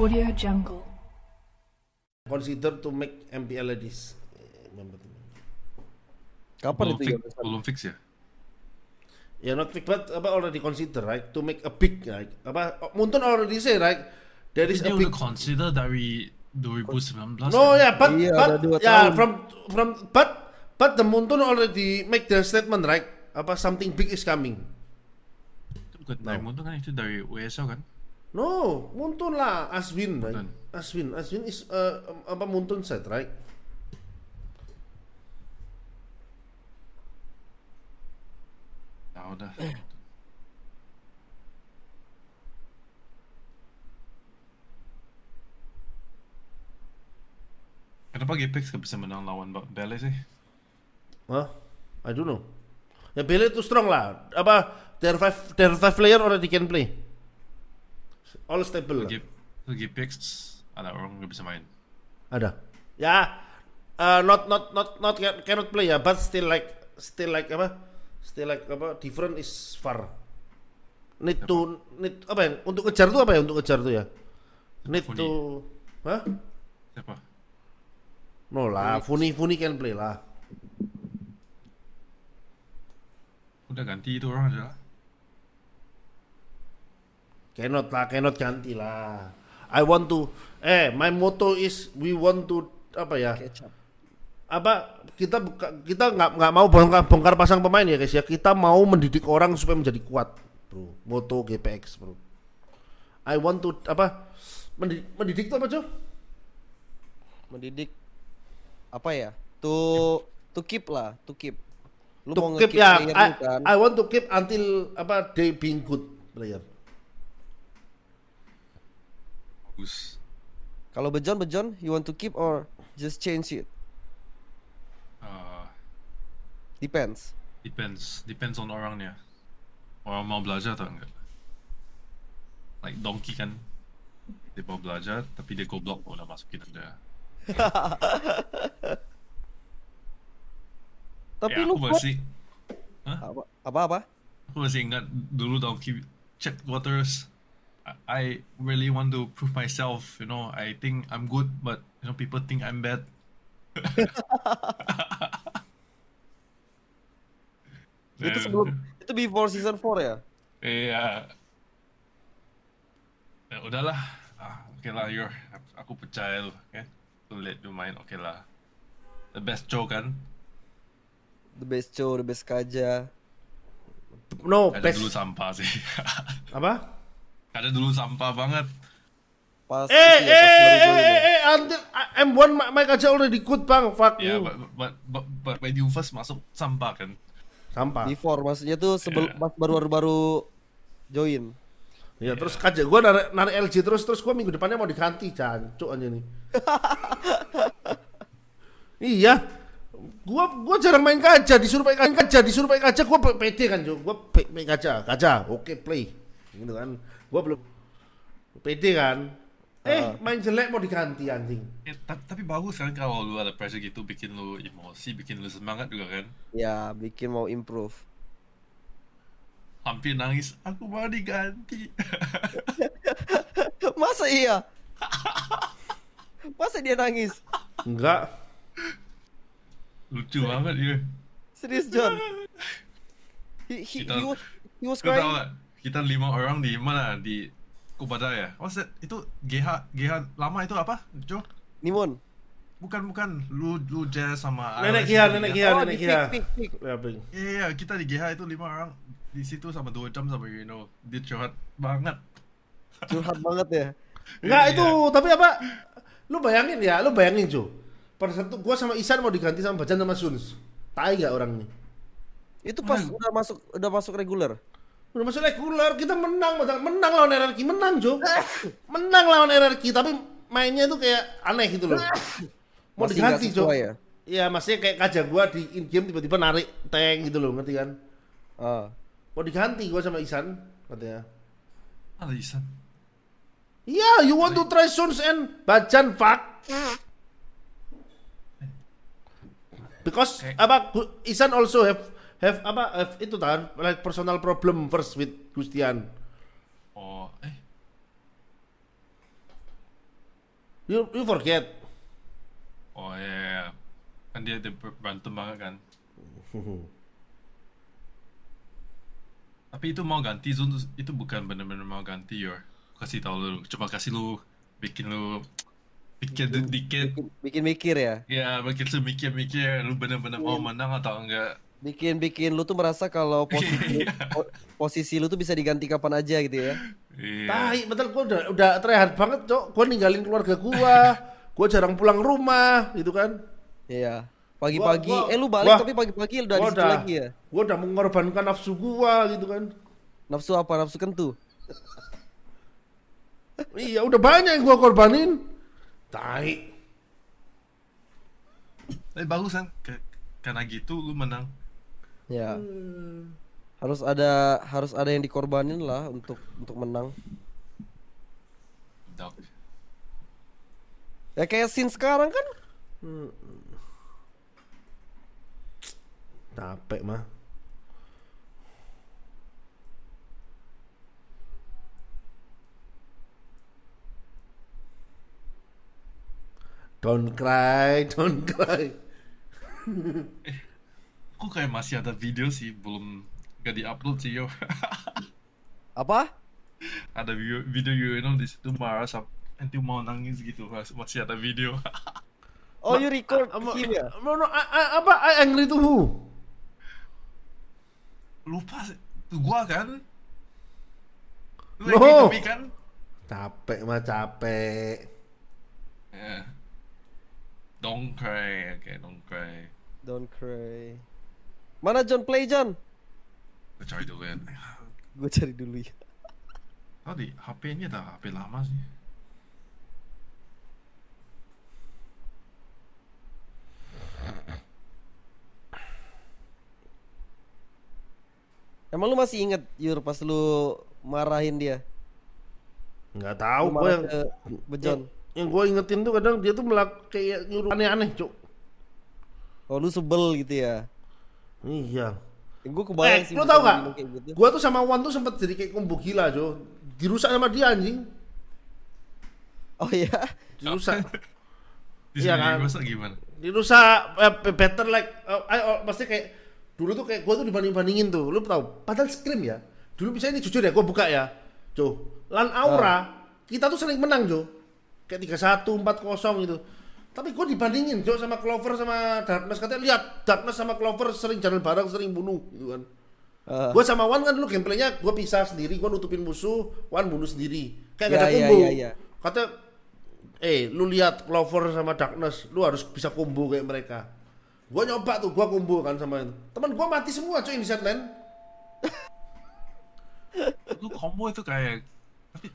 Audio Jungle. Consider to make MPLEDs. Kapan belum itu fix, ya? Belum fix ya? Ya yeah, not fix but apa already consider right to make a big right apa Muntun already say right there is Did a big consider dari 2019 No kan? ya yeah, but iya, but ya yeah, from from but but the Muntun already make the statement right apa something big is coming. Bukan no. dari Muntun kan itu dari WSO kan? No, Muntun lah, Aswin, right? Aswin, Aswin is uh, um, apa Muntun set, right? Ya udah. Kenapa Gpix gak bisa menang lawan Bele sih? Hah? I don't know. Ya Bele itu strong lah. Apa? There five, there five player already can play all stable OG, picks ada orang nggak bisa main ada ya uh, not not not not cannot play ya but still like still like apa still like apa different is far need to need apa ya untuk ngejar tuh apa ya untuk ngejar tuh ya need to hah siapa no lah Funi Funi can play lah udah ganti itu orang aja lah Cannot lah, cannot ganti lah. I want to, eh, my motto is we want to apa ya? Apa kita kita nggak nggak mau bongkar bongkar pasang pemain ya guys ya. Kita mau mendidik orang supaya menjadi kuat, bro. Moto GPX, bro. I want to apa? Mendidik, mendidik itu apa cuy? Mendidik apa ya? To to keep lah, to keep. Lu to mau keep ya. I, kan? I want to keep until apa they being good player. bagus. Kalau Bejon, Bejon, you want to keep or just change it? Uh, depends. Depends, depends on orangnya. Orang mau belajar atau enggak. Like donkey kan, dia mau belajar tapi dia goblok udah masukin aja. tapi ya, lu masih apa apa apa? Aku masih ingat dulu donkey chat waters I really want to prove myself. You know, I think I'm good, but you know, people think I'm bad. itu sebelum itu before season 4 ya? Iya. Ya udahlah. Ah, oke okay lah, you're aku percaya lu, oke. Okay? Lu lihat lu main, oke okay lah. The best show, kan? The best show, the best Kaja. No, Kaja best... dulu sampah sih. Apa? karena dulu sampah banget. Pas eh, ya, eh, eh, eh, eh, eh, eh, eh, eh, M1 Mike aja already good bang, fuck yeah, you. But, but, but, but first masuk sampah kan? Sampah. Before, maksudnya tuh sebelum yeah. baru-baru join. Ya yeah. terus kaca gue narik, narik LG terus terus gue minggu depannya mau diganti cancuk aja nih. iya, gue gue jarang main kaca disuruh kan, main kaca disuruh main kaca gue PT kan cuy gue PT kaca kaca oke okay, play gitu kan gue belum PD kan eh ah. main jelek mau diganti anjing eh, tapi bagus kan kalau lu ada pressure gitu bikin lu emosi bikin lu semangat juga kan ya bikin mau improve hampir nangis aku mau diganti masa iya masa dia nangis enggak lucu banget ya serius John he, he, he was, he was crying kita lima orang di mana di Kubada ya? Oh, itu GH GH lama itu apa, Jo? Nimun. Bukan bukan, lu lu Jazz sama Nenek GH, nenek GH, oh, nenek GH. Ya, iya, iya, kita di GH itu lima orang di situ sama dua jam sama you know, dia curhat banget. Curhat banget ya. Enggak iya. itu, tapi apa? Lu bayangin ya, lu bayangin Jo. Pada satu gua sama Isan mau diganti sama Bajan sama Suns. Tai gak orang ini? Itu pas udah masuk udah masuk reguler. Udah masuk regular, kita menang, menang lawan RRQ, menang Jo. Menang lawan RRQ, tapi mainnya itu kayak aneh gitu loh. Mau diganti Jo. Ya? Iya, maksudnya kayak kajak gua di in game tiba-tiba narik tank gitu loh, ngerti kan? Uh. Mau diganti gua sama Isan katanya. Ada Isan. Iya, yeah, you want to try Suns and Bajan fuck. Eh. Because okay. Eh. apa Isan also have have apa have itu kan like personal problem first with Gustian. Oh, eh. You you forget. Oh ya, yeah, yeah. kan dia ada berantem banget kan. Tapi itu mau ganti Zun itu bukan benar-benar mau ganti ya. Kasih tahu lu, coba kasih lu bikin lu pikir dikit bikin mikir ya ya bikin semikir mikir mikir lu bener-bener mau iya. menang atau enggak bikin bikin lu tuh merasa kalau iya. posisi posisi lu tuh bisa diganti kapan aja gitu ya. yeah. tapi betul gua udah udah terlihat banget, Cok. Gua ninggalin keluarga gua. gua jarang pulang rumah gitu kan. Iya. Pagi-pagi eh lu balik gua, tapi pagi-pagi udah di situ lagi ya. Gua udah mengorbankan nafsu gua gitu kan. Nafsu apa? Nafsu kentu. iya, udah banyak yang gua korbanin. tai Tapi eh, bagus kan karena gitu lu menang Ya. Hmm. Harus ada harus ada yang dikorbanin lah untuk untuk menang. Dok. Ya kayak scene sekarang kan. Hmm. Capek mah. Don't cry, don't cry. kok kayak masih ada video sih belum gak diupload sih yo apa ada video video know di situ marah sampai nanti mau nangis gitu masih ada video oh you record uh, him ya? no no apa I angry to who lupa gua kan lu no. kan capek mah capek yeah. don't cry okay don't cry don't cry Mana John? Play John. Gue cari dulu ya. Gue cari dulu ya. Tadi HP ini ada HP lama sih. Emang lu masih inget Yur pas lu marahin dia? Nggak tahu gue yang Bejon. Yang, yang gue ingetin tuh kadang dia tuh melak kayak nyuruh aneh-aneh, Cuk. Oh, lu sebel gitu ya. Iya. Gue kebayang eh, sih. Lo tau gak? Gitu. Gue tuh sama Wan tuh sempet jadi kayak kumbu gila Jo. Dirusak sama dia anjing. Oh iya. Dirusak. iya kan. Dirusak gimana? Dirusak eh, better like eh, oh, pasti kayak dulu tuh kayak gue tuh dibanding bandingin tuh. lu tau? Padahal scream ya. Dulu bisa ini jujur ya, gue buka ya. Jo, lan aura oh. kita tuh sering menang Jo. Kayak tiga satu empat kosong gitu tapi gue dibandingin Jo sama Clover sama Darkness katanya lihat Darkness sama Clover sering jalan bareng, sering bunuh gitu kan. Uh. Gue sama Wan kan dulu gameplaynya gue pisah sendiri, gue nutupin musuh, Wan bunuh sendiri. Kayak yeah, ada ya, ya, combo. Yeah, yeah, yeah. Kata, eh lu lihat Clover sama Darkness, lu harus bisa combo kayak mereka. Gue nyoba tuh, gue combo kan sama itu. Temen gue mati semua cuy di lane lu combo itu kayak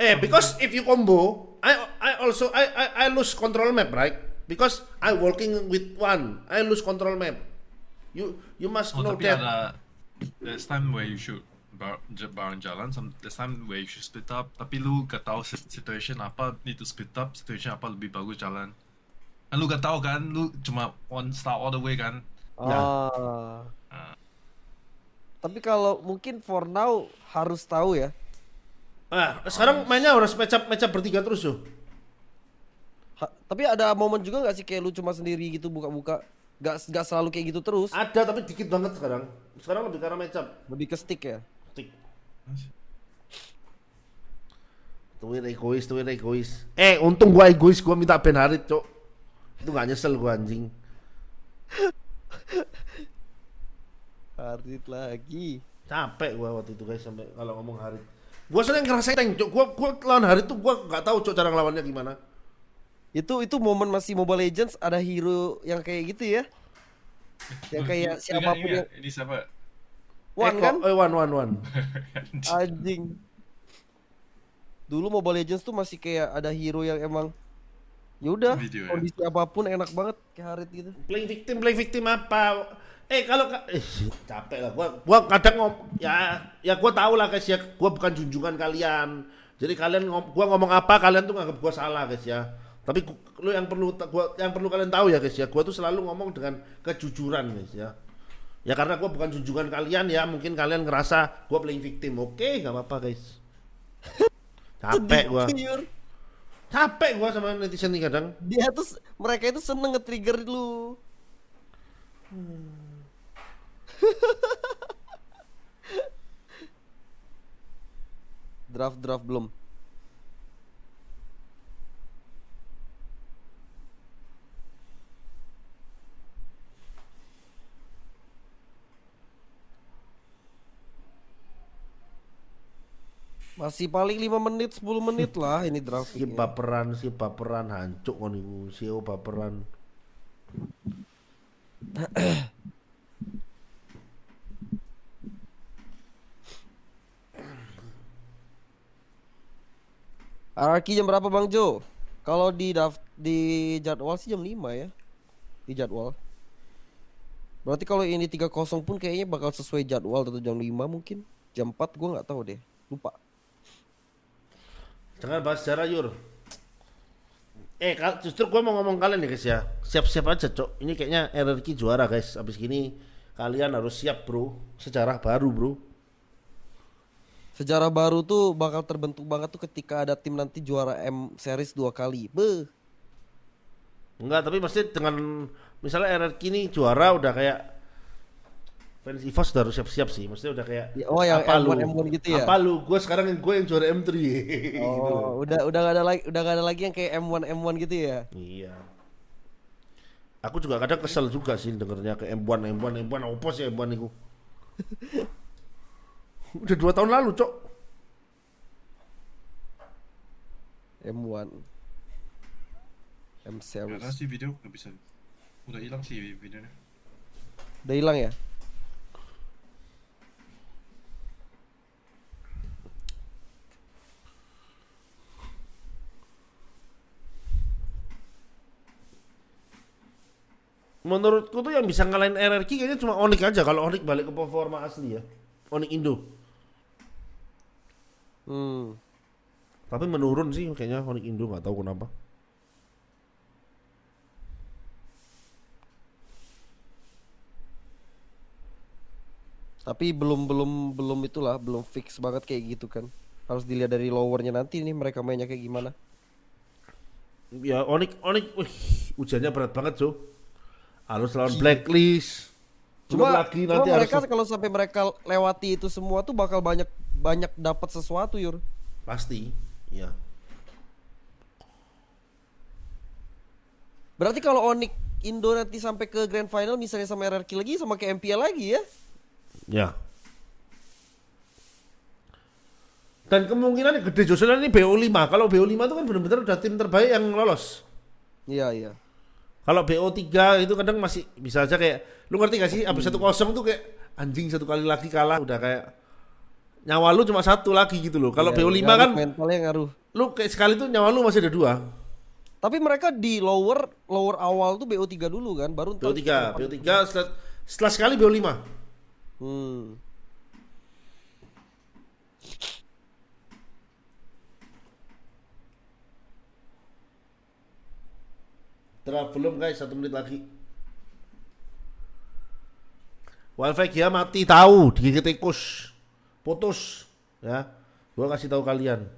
Eh, because if you combo, I I also I I, I lose control map, right? Because I working with one, I lose control map. You you must oh, know tapi that. Ada, there's time where you should bar, bareng jalan, some there's time where you should split up. Tapi lu gak tahu situation apa need to split up, Situasi apa lebih bagus jalan. Kan lu gak tahu kan, lu cuma one star all the way kan. Ya. Ah. Yeah. Uh. Tapi kalau mungkin for now harus tahu ya. Ah, sekarang mainnya harus match up, match up bertiga terus tuh. Ha, tapi ada momen juga gak sih kayak lu cuma sendiri gitu buka-buka? Gak, gak selalu kayak gitu terus? Ada tapi dikit banget sekarang. Sekarang lebih karena mecap. Lebih ke stick ya? Stick. Tuwir egois, tuwir egois. Eh, untung gua egois, gua minta Ben Harit, Cok. Itu gak nyesel gua anjing. Harit lagi. Capek gua waktu itu guys sampai kalau ngomong Harit. Gua sering ngerasain Cok. Gua gua lawan Harit tuh gua gak tahu Cok cara ngelawannya gimana. Itu itu momen masih Mobile Legends ada hero yang kayak gitu ya. Yang kayak siapapun yang ini siapa? One kan? Eh, one one one. Anjing. Dulu Mobile Legends tuh masih kayak ada hero yang emang ya udah ya. kondisi apapun enak banget kayak Harit gitu. Playing victim, playing victim apa? Eh kalau eh, capek lah gua gua kadang ngom ya ya gua tau lah guys ya gua bukan junjungan kalian. Jadi kalian ngom, gua ngomong apa kalian tuh nganggap gua salah guys ya. Tapi lo yang perlu gua yang perlu kalian tahu ya guys ya, gue tuh selalu ngomong dengan kejujuran guys ya. Ya karena gue bukan junjungan kalian ya, mungkin kalian ngerasa gue playing victim. Oke, nggak apa-apa guys. Capek gue Capek gue sama netizen nih kadang. Dia tuh mereka itu seneng nge-trigger lu. draft hmm. draft draft belum. Masih paling 5 menit 10 menit lah ini draft. Si baperan si baperan hancur kon iku. Si baperan. Araki ah, jam berapa Bang Jo? Kalau di draft di jadwal sih jam 5 ya. Di jadwal. Berarti kalau ini 30 pun kayaknya bakal sesuai jadwal atau jam 5 mungkin. Jam 4 gua nggak tahu deh. Lupa. Jangan bahas sejarah yur. Eh, justru gue mau ngomong kalian nih guys ya. Siap-siap aja, Cok. Ini kayaknya RRQ juara, guys. Abis gini kalian harus siap, Bro. Sejarah baru, Bro. Sejarah baru tuh bakal terbentuk banget tuh ketika ada tim nanti juara M series dua kali. Be. Enggak, tapi pasti dengan misalnya RRQ ini juara udah kayak fans EVOS sudah harus siap-siap sih maksudnya udah kayak ya, oh ya apa M1, lu M1 gitu ya apa lu gue sekarang yang gue yang juara M3 gitu oh gitu udah udah gak ada lagi udah gak ada lagi yang kayak M1 M1 gitu ya iya aku juga kadang kesel juga sih dengernya ke M1 M1 M1 opos ya M1 itu udah dua tahun lalu cok M1 M series. Gak sih video nggak bisa. Udah hilang sih videonya. Udah hilang ya? menurutku tuh yang bisa ngalahin RRQ kayaknya cuma Onik aja kalau Onik balik ke performa asli ya. Onik Indo. Hmm. Tapi menurun sih kayaknya Onik Indo nggak tahu kenapa. Tapi belum belum belum itulah belum fix banget kayak gitu kan. Harus dilihat dari lowernya nanti nih mereka mainnya kayak gimana. Ya Onik Onik, wih, ujiannya berat banget tuh harus lawan blacklist cuma lagi nanti mereka harus... kalau sampai mereka lewati itu semua tuh bakal banyak banyak dapat sesuatu yur pasti ya berarti kalau onik Indo nanti sampai ke grand final misalnya sama RRQ lagi sama ke MPL lagi ya ya dan kemungkinan gede Joshua ini BO5 kalau BO5 itu kan benar-benar udah tim terbaik yang lolos iya iya kalau BO3 itu kadang masih bisa aja kayak lu ngerti gak sih abis satu kosong tuh kayak anjing satu kali lagi kalah udah kayak nyawa lu cuma satu lagi gitu loh. Kalau ya, BO5 ya, kan mentalnya ngaruh. Lu kayak sekali tuh nyawa lu masih ada dua. Tapi mereka di lower lower awal tuh BO3 dulu kan, baru BO3, BO3 setelah, setelah sekali BO5. Hmm. Telah belum guys, satu menit lagi. Wifi dia mati tahu digigit tikus. Putus ya. Gua kasih tahu kalian.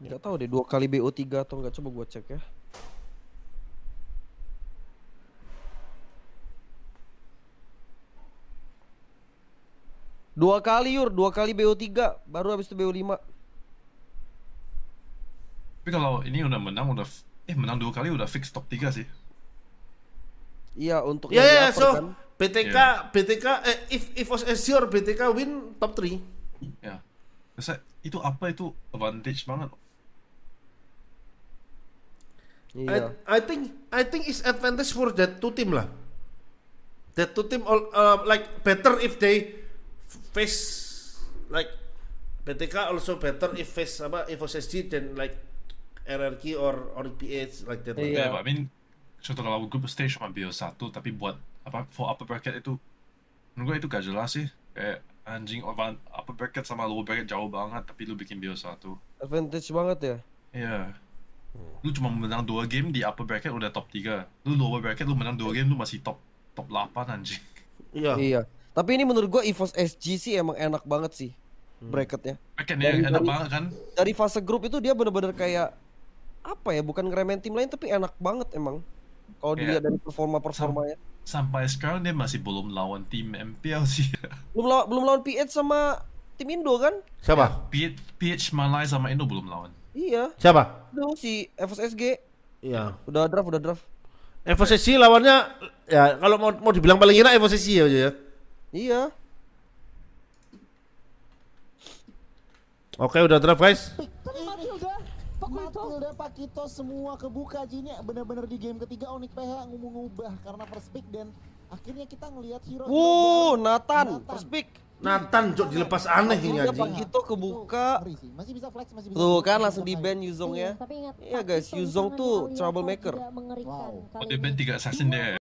Enggak tahu deh dua kali BO3 atau enggak coba gua cek ya. Dua kali Yur, dua kali BO3, baru habis itu BO5. Tapi kalau ini udah menang, udah eh menang dua kali udah fix top 3 sih. Iya untuk yeah, yang yeah, ya, so kan? yeah. PTK, ya. eh, if if was Azure PTK win top 3 ya yeah. itu apa itu advantage banget Iya. I, I think I think it's advantage for that two team lah. That two team all, uh, like better if they face like PTK also better if face apa if SSG than like RRQ or or PH like that. Yeah, iya. yeah but I mean contoh kalau group stage cuma bio satu tapi buat apa for upper bracket itu menurut gue itu gak jelas sih kayak anjing orang oh, upper bracket sama lower bracket jauh banget tapi lu bikin bio satu advantage banget ya iya hmm. Lu cuma menang dua game di upper bracket udah top 3 Lu lower bracket lu menang dua game lu masih top top 8 anjing Iya Iya Tapi ini menurut gue EVOS SG sih emang enak banget sih hmm. bracketnya. Bracketnya dari, enak dari, banget kan? Dari fase grup itu dia bener-bener kayak apa ya? Bukan ngeremen tim lain tapi enak banget emang kalau yeah. dilihat dari performa performanya sampai sekarang dia masih belum lawan tim MPL sih belum lawan belum lawan PH sama tim Indo kan siapa ya, PH, PH Malai sama Indo belum lawan iya siapa Indo si FSSG iya udah draft udah draft FSSG lawannya ya kalau mau mau dibilang paling enak FSSG aja ya iya Oke udah draft guys. Matilda Pakito semua kebuka Jinya bener-bener di game ketiga Onik PH ngubah karena first pick dan akhirnya kita ngelihat hero Wuh, Nathan, Nathan, first pick. Nathan cok dilepas aneh ini aja. Iya, Pakito kebuka. Masih bisa Tuh kan iya, langsung di ban Yuzong ya. Iya, iya guys, Yuzong tuh troublemaker. Wow. Oh, di ban 3 assassin deh.